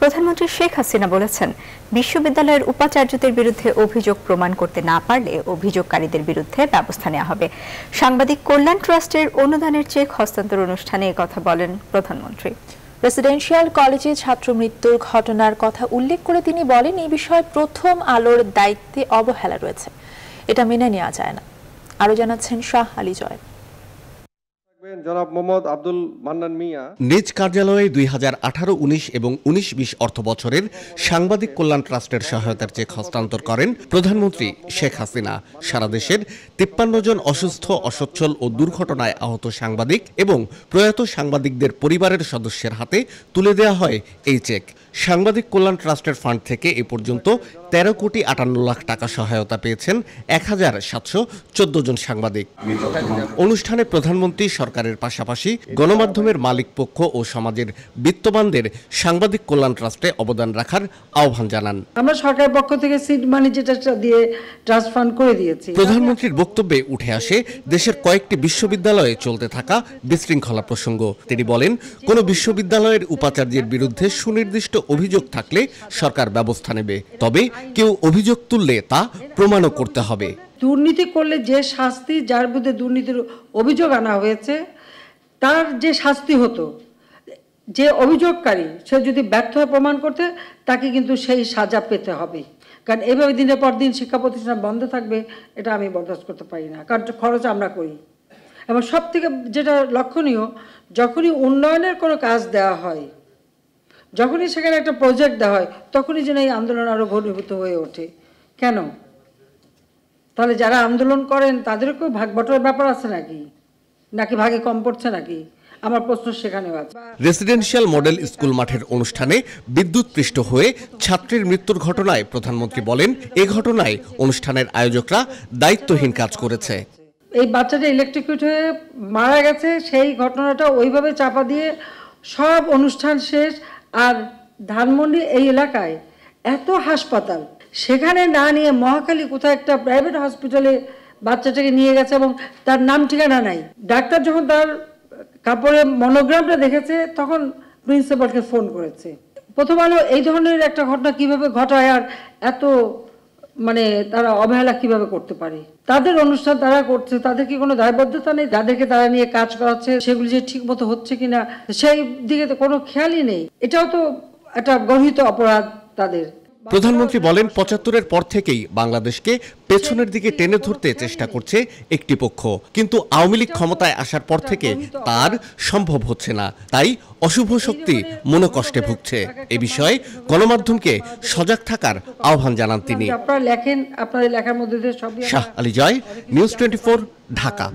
প্রধানমন্ত্রী শেখ হাসিনা বলেছেন বিশ্ববিদ্যালয়ের উপাচার্যদের বিরুদ্ধে অভিযোগ প্রমাণ করতে না পারলে অভিযোগকারীদের বিরুদ্ধে ব্যবস্থা নেওয়া হবে সাংবাদিক কল্যাণ ট্রাস্টের অনুদানের চেক হস্তান্তর অনুষ্ঠানে কথা বলেন প্রধানমন্ত্রী রেসিডেন্সিয়াল কলেজে ছাত্র মৃত্যুর ঘটনার কথা উল্লেখ করে তিনি বলেন এই বিষয়ে প্রথম আলোর দায়িত্বে অবহেলা রয়েছে এটা মেনে নেওয়া যায় না আরো জানাচ্ছেন শাহ আলী জয় জনাব আব্দুল মান্নান মিয়া নিজ কার্যালয়ে দুই হাজার আঠারো উনিশ এবং উনিশ বিশ অর্থ বছরের সাংবাদিক কল্যাণ ট্রাস্টের সহায়তার চেক হস্তান্তর করেন প্রধানমন্ত্রী শেখ হাসিনা সারা দেশের তিপ্পান্ন জন অসুস্থ অসচ্ছল ও দুর্ঘটনায় আহত সাংবাদিক এবং প্রয়াত সাংবাদিকদের পরিবারের সদস্যের হাতে তুলে দেওয়া হয় এই চেক সাংবাদিক কল্যাণ ট্রাস্টের ফান্ড থেকে এ পর্যন্ত তেরো কোটি আটান্ন লাখ টাকা সহায়তা পেয়েছেন এক হাজার সাতশো চোদ্দ জন সাংবাদিক অনুষ্ঠানে প্রধানমন্ত্রী সরকার সরকারের পাশাপাশি গণমাধ্যমের মালিক পক্ষ ও সমাজের বিত্তবানদের সাংবাদিক কল্যাণ ট্রাস্টে অবদান রাখার আহ্বান জানান আমরা সরকারের পক্ষ থেকে সিড মানি যেটা দিয়ে ট্রাস্ট ফান্ড করে দিয়েছি প্রধানমন্ত্রীর বক্তব্যে উঠে আসে দেশের কয়েকটি বিশ্ববিদ্যালয়ে চলতে থাকা বিশৃঙ্খলা প্রসঙ্গ তিনি বলেন কোন বিশ্ববিদ্যালয়ের উপাচার্যের বিরুদ্ধে সুনির্দিষ্ট অভিযোগ থাকলে সরকার ব্যবস্থা নেবে তবে কেউ অভিযোগ তুললে তা প্রমাণও করতে হবে দুর্নীতি করলে যে শাস্তি যার বিরুদ্ধে দুর্নীতির অভিযোগ আনা হয়েছে তার যে শাস্তি হতো যে অভিযোগকারী সে যদি ব্যর্থ হয়ে প্রমাণ করতে তাকে কিন্তু সেই সাজা পেতে হবে কারণ এভাবে দিনের পর দিন শিক্ষা প্রতিষ্ঠান বন্ধ থাকবে এটা আমি বরদাস্ত করতে পারি না কারণ খরচ আমরা করি এবং সব থেকে যেটা লক্ষণীয় যখনই উন্নয়নের কোনো কাজ দেওয়া হয় যখনই সেখানে একটা প্রজেক্ট দেওয়া হয় তখনই যেন এই আন্দোলন আরও ঘনীভূত হয়ে ওঠে কেন তাহলে যারা আন্দোলন করেন তাদেরকেও ভাগ বটরের ব্যাপার আছে নাকি নাকি ভাগে কম পড়ছে নাকি আমার প্রশ্ন সেখানেও আছে রেসিডেন্সিয়াল মডেল স্কুল মাঠের অনুষ্ঠানে বিদ্যুৎ পৃষ্ঠ হয়ে ছাত্রীর মৃত্যুর ঘটনায় প্রধানমন্ত্রী বলেন এ ঘটনায় অনুষ্ঠানের আয়োজকরা দায়িত্বহীন কাজ করেছে এই বাচ্চাটা ইলেকট্রিকিউট হয়ে মারা গেছে সেই ঘটনাটা ওইভাবে চাপা দিয়ে সব অনুষ্ঠান শেষ আর ধানমন্ডি এই এলাকায় এত হাসপাতাল সেখানে না নিয়ে মহাকালী কোথায় একটা প্রাইভেট হসপিটালে বাচ্চাটাকে নিয়ে গেছে এবং তার নাম ঠিকানা নাই ডাক্তার যখন তার কাপড়ে মনোগ্রামটা দেখেছে তখন প্রিন্সিপালকে ফোন করেছে প্রথম আলো এই ধরনের একটা ঘটনা কিভাবে ঘটায় আর এত মানে তারা অবহেলা কিভাবে করতে পারে তাদের অনুষ্ঠান তারা করছে তাদের কি কোনো দায়বদ্ধতা নেই যাদেরকে তারা নিয়ে কাজ করাচ্ছে সেগুলি যে ঠিক মতো হচ্ছে কিনা সেই দিকে তো কোনো খেয়ালই নেই এটাও তো একটা গর্হিত অপরাধ তাদের প্রধানমন্ত্রী বলেন পঁচাত্তরের পর থেকেই বাংলাদেশকে পেছনের দিকে টেনে ধরতে চেষ্টা করছে একটি পক্ষ কিন্তু আওয়ামী লীগ ক্ষমতায় আসার পর থেকে তার সম্ভব হচ্ছে না তাই অশুভ শক্তি কষ্টে ভুগছে এ বিষয়ে গণমাধ্যমকে সজাগ থাকার আহ্বান জানান তিনি শাহ আলী জয় নিউজ টোয়েন্টি ঢাকা